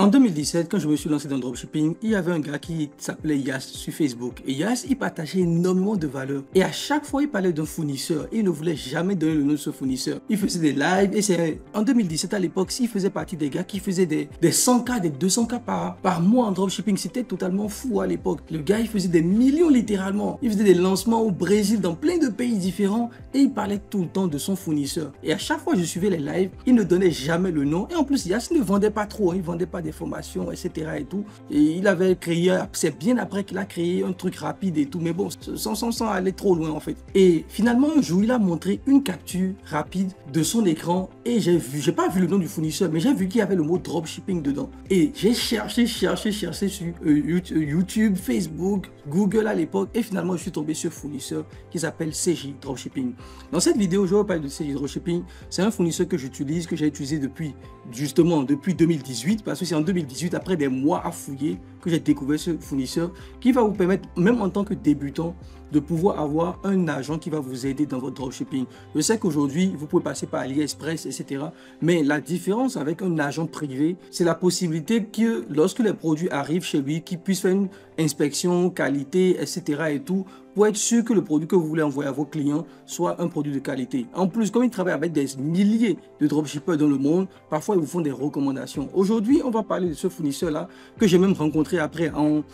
En 2017, quand je me suis lancé dans le dropshipping, il y avait un gars qui s'appelait Yas sur Facebook. Et Yas, il partageait énormément de valeur. Et à chaque fois, il parlait d'un fournisseur. Et il ne voulait jamais donner le nom de ce fournisseur. Il faisait des lives. Et c'est en 2017, à l'époque, il faisait partie des gars qui faisaient des, des 100K, des 200K par, par mois en dropshipping. C'était totalement fou à l'époque. Le gars, il faisait des millions littéralement. Il faisait des lancements au Brésil, dans plein de pays différents. Et il parlait tout le temps de son fournisseur. Et à chaque fois, je suivais les lives. Il ne donnait jamais le nom. Et en plus, Yas ne vendait pas trop. Hein. Il vendait pas des formations, etc. Et, tout. et il avait créé, c'est bien après qu'il a créé un truc rapide et tout, mais bon, sans, sans, aller trop loin en fait. Et finalement, je lui il a montré une capture rapide de son écran et j'ai vu, j'ai pas vu le nom du fournisseur, mais j'ai vu qu'il y avait le mot dropshipping dedans. Et j'ai cherché, cherché, cherché sur euh, euh, YouTube, Facebook, Google à l'époque, et finalement, je suis tombé sur fournisseur qui s'appelle CJ Dropshipping. Dans cette vidéo, je vais parler de CJ Dropshipping. C'est un fournisseur que j'utilise, que j'ai utilisé depuis, justement, depuis 2018, parce que c'est en 2018, après des mois à fouiller, j'ai découvert ce fournisseur qui va vous permettre, même en tant que débutant, de pouvoir avoir un agent qui va vous aider dans votre dropshipping. Je sais qu'aujourd'hui, vous pouvez passer par AliExpress, etc. Mais la différence avec un agent privé, c'est la possibilité que lorsque les produits arrivent chez lui, qu'il puisse faire une inspection, qualité, etc. et tout, pour être sûr que le produit que vous voulez envoyer à vos clients soit un produit de qualité. En plus, comme il travaille avec des milliers de dropshippers dans le monde, parfois ils vous font des recommandations. Aujourd'hui, on va parler de ce fournisseur-là que j'ai même rencontré après en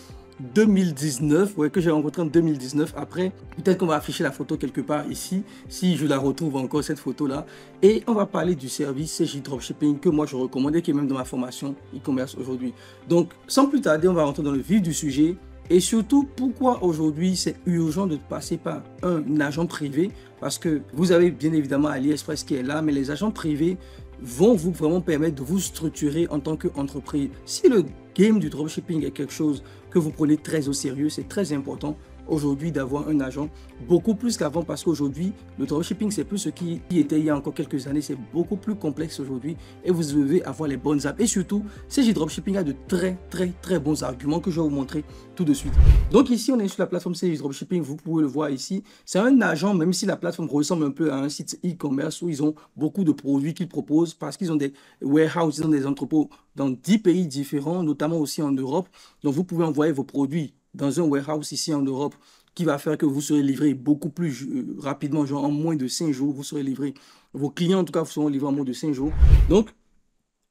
2019, ouais, que j'ai rencontré en 2019. Après, peut-être qu'on va afficher la photo quelque part ici, si je la retrouve encore, cette photo-là. Et on va parler du service CJ Dropshipping que moi je recommande et qui est même dans ma formation e-commerce aujourd'hui. Donc, sans plus tarder, on va rentrer dans le vif du sujet. Et surtout, pourquoi aujourd'hui c'est urgent de passer par un agent privé Parce que vous avez bien évidemment AliExpress qui est là, mais les agents privés vont vous vraiment permettre de vous structurer en tant qu'entreprise. Si le game du dropshipping est quelque chose que vous prenez très au sérieux, c'est très important aujourd'hui d'avoir un agent, beaucoup plus qu'avant parce qu'aujourd'hui, le dropshipping, c'est plus ce qui était il y a encore quelques années, c'est beaucoup plus complexe aujourd'hui et vous devez avoir les bonnes apps. Et surtout, CG Dropshipping a de très très très bons arguments que je vais vous montrer tout de suite. Donc ici, on est sur la plateforme CG Dropshipping, vous pouvez le voir ici. C'est un agent, même si la plateforme ressemble un peu à un site e-commerce où ils ont beaucoup de produits qu'ils proposent parce qu'ils ont des warehouses, ils ont des entrepôts dans 10 pays différents, notamment aussi en Europe. Donc vous pouvez envoyer vos produits dans un warehouse ici en Europe qui va faire que vous serez livré beaucoup plus euh, rapidement, genre en moins de 5 jours, vous serez livré. Vos clients, en tout cas, vous seront livrés en moins de 5 jours. Donc,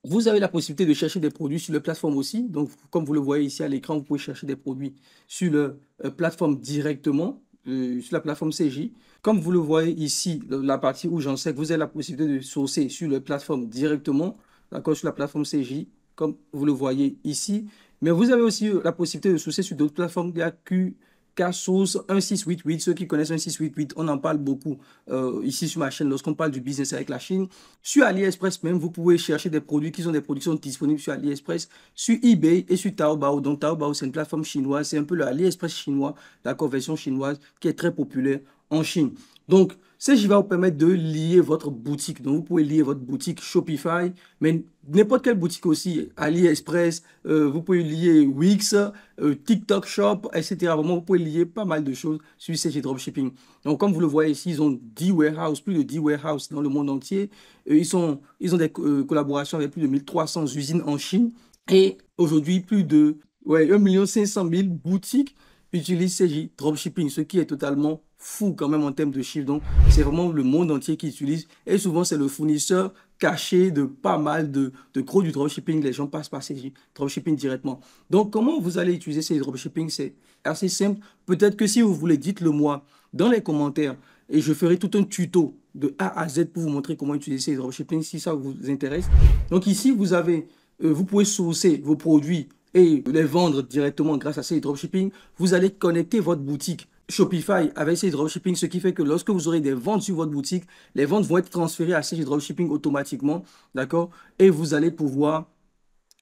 vous avez la possibilité de chercher des produits sur la plateforme aussi. Donc, comme vous le voyez ici à l'écran, vous pouvez chercher des produits sur la euh, plateforme directement, euh, sur la plateforme CJ. Comme vous le voyez ici, la partie où j'en sais que vous avez la possibilité de sourcer sur la plateforme directement, d'accord, sur la plateforme CJ comme vous le voyez ici. Mais vous avez aussi la possibilité de sourcer sur d'autres plateformes. Il y a Q, 1688. Ceux qui connaissent 1688, on en parle beaucoup euh, ici sur ma chaîne lorsqu'on parle du business avec la Chine. Sur AliExpress même, vous pouvez chercher des produits qui sont des productions disponibles sur AliExpress, sur eBay et sur Taobao. Donc Taobao, c'est une plateforme chinoise. C'est un peu le AliExpress chinois, la conversion chinoise qui est très populaire en Chine. Donc, CG va vous permettre de lier votre boutique. Donc, vous pouvez lier votre boutique Shopify, mais n'importe quelle boutique aussi, AliExpress, euh, vous pouvez lier Wix, euh, TikTok Shop, etc. Vraiment, vous pouvez lier pas mal de choses sur CG Dropshipping. Donc, comme vous le voyez ici, ils ont 10 warehouses, plus de 10 warehouses dans le monde entier. Euh, ils, sont, ils ont des collaborations avec plus de 1300 usines en Chine et aujourd'hui, plus de ouais, 1 500 000 boutiques utilise CJ, dropshipping, ce qui est totalement fou quand même en termes de chiffres. Donc, c'est vraiment le monde entier qui utilise. Et souvent, c'est le fournisseur caché de pas mal de, gros du dropshipping. Les gens passent par CJ, dropshipping directement. Donc, comment vous allez utiliser ces dropshipping C'est assez simple. Peut-être que si vous voulez, dites-le moi dans les commentaires. Et je ferai tout un tuto de A à Z pour vous montrer comment utiliser ces dropshipping si ça vous intéresse. Donc, ici, vous avez, euh, vous pouvez sourcer vos produits et les vendre directement grâce à ces dropshipping, vous allez connecter votre boutique Shopify avec ces dropshipping, ce qui fait que lorsque vous aurez des ventes sur votre boutique, les ventes vont être transférées à ces dropshipping automatiquement, d'accord Et vous allez pouvoir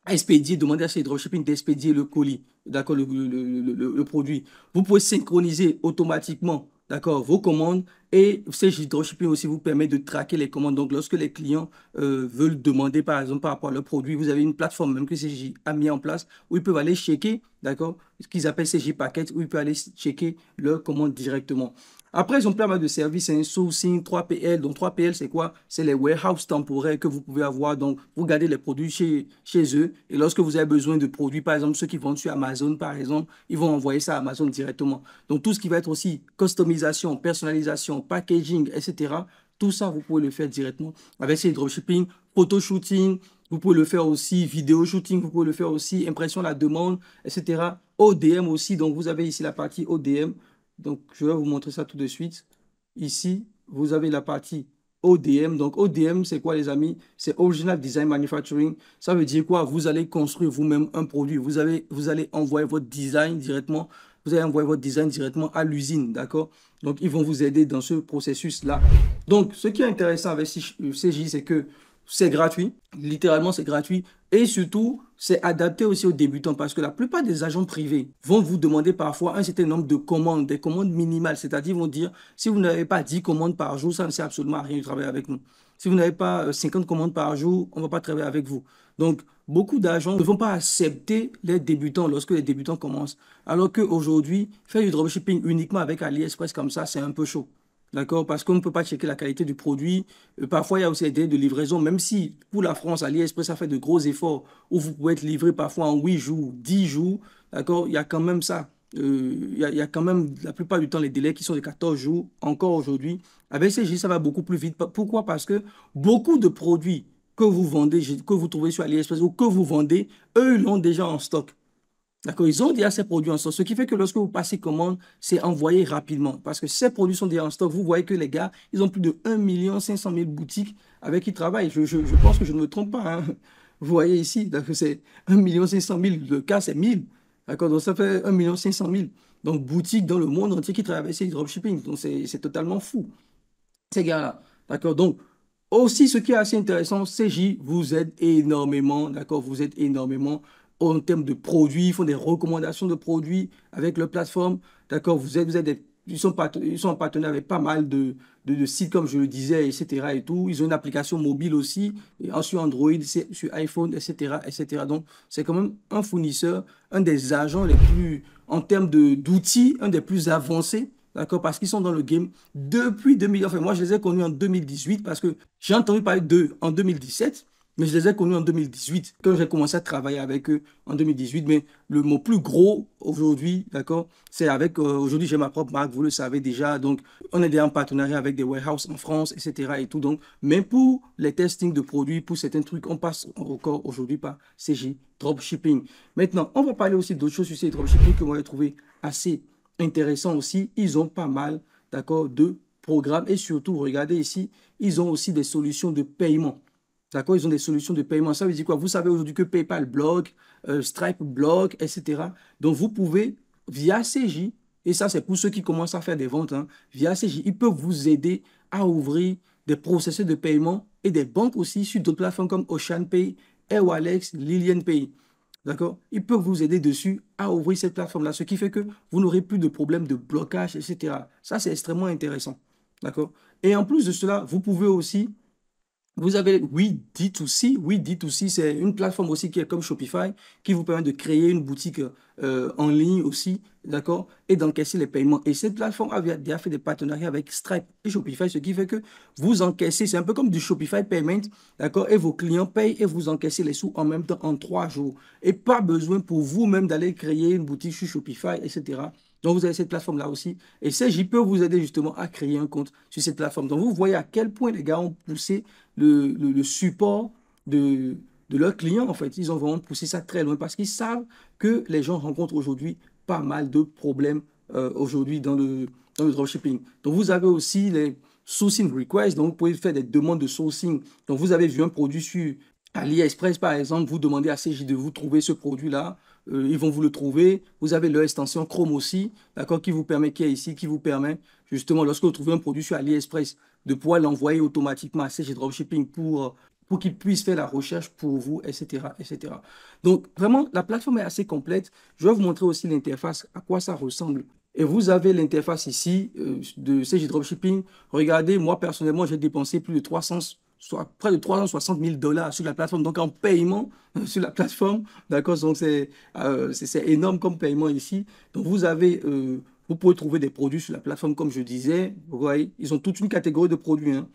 expédier, demander à ces dropshipping d'expédier le colis, d'accord, le, le, le, le, produit. Vous pouvez synchroniser automatiquement, d'accord, vos commandes et ces dropshipping aussi vous permet de traquer les commandes. Donc, lorsque les clients euh, veulent demander, par exemple, par rapport à leur produit, vous avez une plateforme même que CJ a mis en place où ils peuvent aller checker, d'accord, ce qu'ils appellent CJ Packet, où ils peuvent aller checker leurs commandes directement. Après, ils ont plein de services, un hein, sourcing, 3PL. Donc, 3PL, c'est quoi C'est les warehouses temporaires que vous pouvez avoir. Donc, vous gardez les produits chez, chez eux. Et lorsque vous avez besoin de produits, par exemple, ceux qui vendent sur Amazon, par exemple, ils vont envoyer ça à Amazon directement. Donc, tout ce qui va être aussi customisation, personnalisation, packaging, etc. Tout ça, vous pouvez le faire directement avec ces dropshipping, photo shooting, vous pouvez le faire aussi vidéo shooting, vous pouvez le faire aussi impression la demande, etc. ODM aussi, donc vous avez ici la partie ODM. Donc je vais vous montrer ça tout de suite. Ici, vous avez la partie ODM. Donc ODM, c'est quoi les amis C'est Original Design Manufacturing. Ça veut dire quoi Vous allez construire vous-même un produit. Vous, avez, vous allez envoyer votre design directement vous allez envoyer votre design directement à l'usine, d'accord Donc, ils vont vous aider dans ce processus-là. Donc, ce qui est intéressant avec CJ, euh, c'est que c'est gratuit, littéralement c'est gratuit, et surtout c'est adapté aussi aux débutants parce que la plupart des agents privés vont vous demander parfois un certain nombre de commandes, des commandes minimales, c'est-à-dire vont dire si vous n'avez pas 10 commandes par jour, ça ne sert absolument à rien de travailler avec nous. Si vous n'avez pas 50 euh, commandes par jour, on ne va pas travailler avec vous. Donc, beaucoup d'agents ne vont pas accepter les débutants lorsque les débutants commencent. Alors qu'aujourd'hui, faire du dropshipping uniquement avec AliExpress comme ça, c'est un peu chaud. D'accord Parce qu'on ne peut pas checker la qualité du produit. Euh, parfois, il y a aussi des délais de livraison, même si pour la France, AliExpress a fait de gros efforts où vous pouvez être livré parfois en 8 jours, 10 jours. D'accord Il y a quand même ça il euh, y, a quand même la plupart du temps les délais qui sont de 14 jours, encore aujourd'hui. Avec CGI, ça va beaucoup plus vite. Pourquoi Parce que beaucoup de produits que vous vendez, que vous trouvez sur AliExpress ou que vous vendez, eux, ils l'ont déjà en stock. D'accord Ils ont déjà ces produits en stock. Ce qui fait que lorsque vous passez commande, c'est envoyé rapidement. Parce que ces produits sont déjà en stock. Vous voyez que les gars, ils ont plus de 1 500 000 boutiques avec qui ils travaillent. Je, je, pense que je ne me trompe pas. Hein. Vous voyez ici, c'est 1 500 000. cas, c'est 1000. D'accord Donc, ça fait 1 500 000 donc, boutiques dans le monde entier qui avec le dropshipping. Donc, c'est totalement fou, ces gars-là. D'accord Donc, aussi, ce qui est assez intéressant, CJ vous aide énormément, d'accord Vous êtes énormément en termes de produits, ils font des recommandations de produits avec leur plateforme, d'accord Vous êtes, vous êtes des ils sont, ils sont en avec pas mal de, de, sites, comme je le disais, etc. Et tout. Ils ont une application mobile aussi, sur ensuite Android, sur iPhone, etc. etc. Donc, c'est quand même un fournisseur, un des agents les plus, en termes d'outils, un des plus avancés, d'accord, parce qu'ils sont dans le game depuis 2000. Enfin, moi, je les ai connus en 2018 parce que j'ai entendu parler d'eux en 2017. Mais je les ai connus en 2018, quand j'ai commencé à travailler avec eux en 2018. Mais le mot plus gros aujourd'hui, d'accord, c'est avec. Euh, aujourd'hui, j'ai ma propre marque, vous le savez déjà. Donc, on est déjà en partenariat avec des warehouses en France, etc. Et tout. Donc, même pour les testings de produits, pour certains trucs, on passe encore aujourd'hui par CJ Dropshipping. Maintenant, on va parler aussi d'autres choses sur ces dropshipping que vous allez trouvé assez intéressant aussi. Ils ont pas mal, d'accord, de programmes. Et surtout, regardez ici, ils ont aussi des solutions de paiement. D'accord Ils ont des solutions de paiement. Ça veut dire quoi Vous savez aujourd'hui que PayPal bloque, euh, Stripe bloque, etc. Donc vous pouvez, via CJ, et ça c'est pour ceux qui commencent à faire des ventes, hein, via CJ, ils peuvent vous aider à ouvrir des processus de paiement et des banques aussi sur d'autres plateformes comme OceanPay, AirWallex, LilianPay. D'accord Ils peuvent vous aider dessus à ouvrir cette plateforme-là, ce qui fait que vous n'aurez plus de problème de blocage, etc. Ça, c'est extrêmement intéressant. D'accord Et en plus de cela, vous pouvez aussi vous avez, oui, dit 2 c Oui, 2 c'est une plateforme aussi qui est comme Shopify, qui vous permet de créer une boutique euh, en ligne aussi, d'accord, et d'encaisser les paiements. Et cette plateforme a déjà fait des partenariats avec Stripe et Shopify, ce qui fait que vous encaissez, c'est un peu comme du Shopify Payment, d'accord, et vos clients payent et vous encaissez les sous en même temps en trois jours. Et pas besoin pour vous-même d'aller créer une boutique sur Shopify, etc. Donc vous avez cette plateforme-là aussi. Et CJ peut vous aider justement à créer un compte sur cette plateforme. Donc vous voyez à quel point les gars ont poussé le, support de, leurs clients, en fait. Ils ont vraiment poussé ça très loin parce qu'ils savent que les gens rencontrent aujourd'hui pas mal de problèmes euh, aujourd'hui dans le, dans le dropshipping. Donc vous avez aussi les sourcing requests, donc vous pouvez faire des demandes de sourcing. Donc vous avez vu un produit sur AliExpress par exemple, vous demandez à CJ e de vous trouver ce produit-là, euh, ils vont vous le trouver. Vous avez leur extension Chrome aussi, d'accord, qui vous permet, qui est ici, qui vous permet justement, lorsque vous trouvez un produit sur AliExpress, de pouvoir l'envoyer automatiquement à CG Dropshipping pour, pour qu'ils puissent faire la recherche pour vous, etc., etc. Donc, vraiment, la plateforme est assez complète. Je vais vous montrer aussi l'interface, à quoi ça ressemble. Et vous avez l'interface ici euh, de CG Dropshipping. Regardez, moi, personnellement, j'ai dépensé plus de 300 soit près de 360 000 dollars sur la plateforme, donc en paiement euh, sur la plateforme. D'accord Donc euh, c'est énorme comme paiement ici. Donc vous avez. Euh, vous pouvez trouver des produits sur la plateforme, comme je disais. Vous voyez, ils ont toute une catégorie de produits. Hein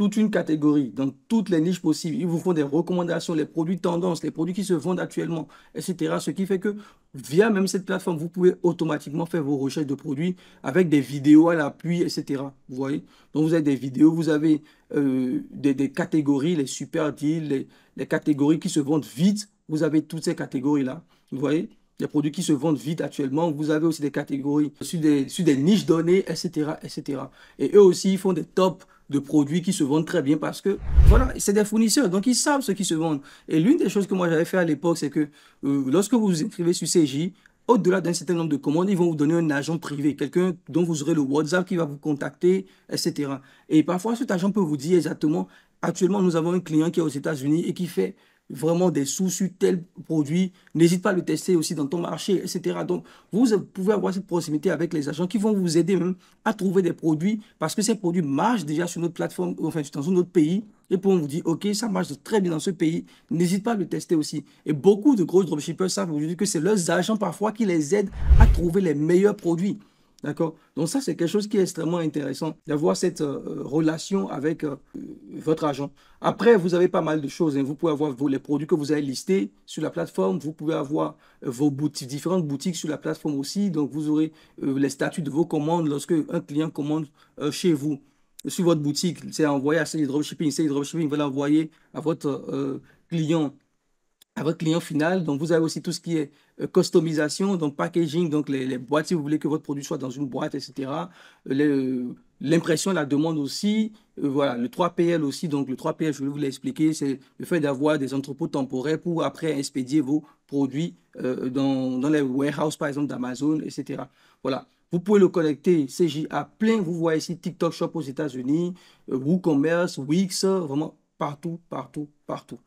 toute une catégorie, dans toutes les niches possibles. Ils vous font des recommandations, les produits tendances, les produits qui se vendent actuellement, etc. Ce qui fait que via même cette plateforme, vous pouvez automatiquement faire vos recherches de produits avec des vidéos à l'appui, etc. Vous voyez Donc vous avez des vidéos, vous avez euh, des, des, catégories, les super deals, les, les catégories qui se vendent vite. Vous avez toutes ces catégories-là. Vous voyez des produits qui se vendent vite actuellement. Vous avez aussi des catégories sur des, des niches données, etc., etc. Et eux aussi, ils font des tops de produits qui se vendent très bien parce que, voilà, c'est des fournisseurs, donc ils savent ce qui se vend. Et l'une des choses que moi j'avais fait à l'époque, c'est que euh, lorsque vous vous inscrivez sur CJ, au-delà d'un certain nombre de commandes, ils vont vous donner un agent privé, quelqu'un dont vous aurez le WhatsApp qui va vous contacter, etc. Et parfois, cet agent peut vous dire exactement, actuellement, nous avons un client qui est aux États-Unis et qui fait vraiment des sous sur tel produit, n'hésite pas à le tester aussi dans ton marché, etc. Donc, vous pouvez avoir cette proximité avec les agents qui vont vous aider même à trouver des produits parce que ces produits marchent déjà sur notre plateforme, enfin, dans un autre pays. Et puis, on vous dit, OK, ça marche très bien dans ce pays. N'hésite pas à le tester aussi. Et beaucoup de gros dropshippers savent aujourd'hui que c'est leurs agents parfois qui les aident à trouver les meilleurs produits. D'accord Donc ça, c'est quelque chose qui est extrêmement intéressant, d'avoir cette euh, relation avec euh, votre agent. Après, vous avez pas mal de choses. Hein. Vous pouvez avoir les produits que vous avez listés sur la plateforme. Vous pouvez avoir euh, vos boutiques, différentes boutiques sur la plateforme aussi. Donc, vous aurez les statuts de vos commandes lorsque un client commande chez vous, sur votre boutique. C'est envoyé à Cédric dropshipping. Cédric dropshipping va l'envoyer à votre client à votre client final. Donc, vous avez aussi tout ce qui est euh, customisation, donc packaging, donc les, boîtes, si vous voulez que votre produit soit dans une boîte, etc. Euh, euh, l'impression, la demande aussi. Voilà, le 3PL aussi. Donc, le 3PL, je vais vous l'expliquer, c'est le fait d'avoir des entrepôts temporaires pour après expédier vos produits dans, dans, les warehouses, par exemple, d'Amazon, etc. Voilà. Vous pouvez le connecter CJ à plein. Vous voyez ici TikTok Shop aux États-Unis, WooCommerce, Wix, vraiment partout, partout, partout.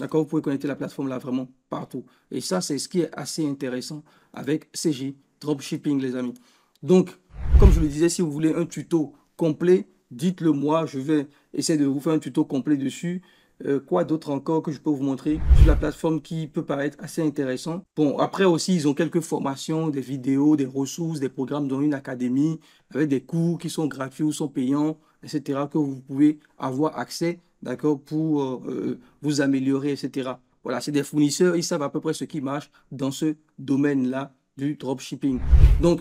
D'accord Vous pouvez connecter la plateforme là vraiment partout. Et ça, c'est ce qui est assez intéressant avec CJ Dropshipping, les amis. Donc, comme je le disais, si vous voulez un tuto complet, dites-le moi. Je vais essayer de vous faire un tuto complet dessus. Euh, quoi d'autre encore que je peux vous montrer sur la plateforme qui peut paraître assez intéressant. Bon, après aussi, ils ont quelques formations, des vidéos, des ressources, des programmes dans une académie avec des cours qui sont gratuits ou sont payants, etc. que vous pouvez avoir accès d'accord, pour euh, euh, vous améliorer, etc. Voilà, c'est des fournisseurs, ils savent à peu près ce qui marche dans ce domaine-là du dropshipping. Donc,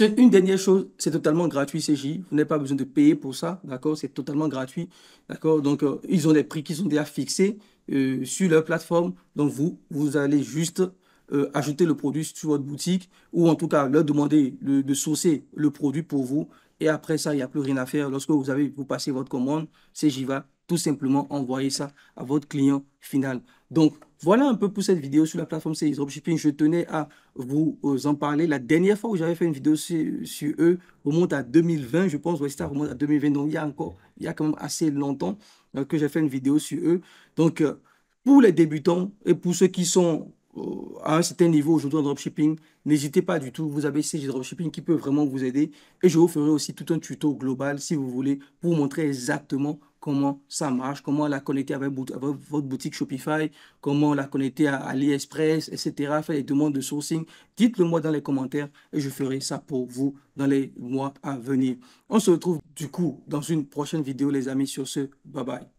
une dernière chose, c'est totalement gratuit, CJ. Vous n'avez pas besoin de payer pour ça, d'accord C'est totalement gratuit, d'accord Donc, euh, ils ont des prix qui sont déjà fixés sur leur plateforme. Donc, vous, vous allez juste ajouter le produit sur votre boutique ou en tout cas leur demander de sourcer le produit pour vous et après ça, il n'y a plus rien à faire. Lorsque vous avez, vous passez votre commande, c'est Jiva. Tout simplement envoyer ça à votre client final. Donc, voilà un peu pour cette vidéo sur la plateforme CX Dropshipping. Je tenais à vous euh, en parler. La dernière fois où j'avais fait une vidéo sur, eux remonte à 2020, je pense. que ça remonte à 2020. Donc, il y a encore, il y a quand même assez longtemps euh, que j'ai fait une vidéo sur eux. Donc, euh, pour les débutants et pour ceux qui sont euh, à un certain niveau aujourd'hui en dropshipping, n'hésitez pas du tout. Vous avez ces dropshipping qui peut vraiment vous aider. Et je vous ferai aussi tout un tuto global, si vous voulez, pour montrer exactement comment ça marche, comment la connecter avec, votre boutique Shopify, comment la connecter à AliExpress, etc. Faire des demandes de sourcing. Dites-le moi dans les commentaires et je ferai ça pour vous dans les mois à venir. On se retrouve du coup dans une prochaine vidéo, les amis. Sur ce, bye bye.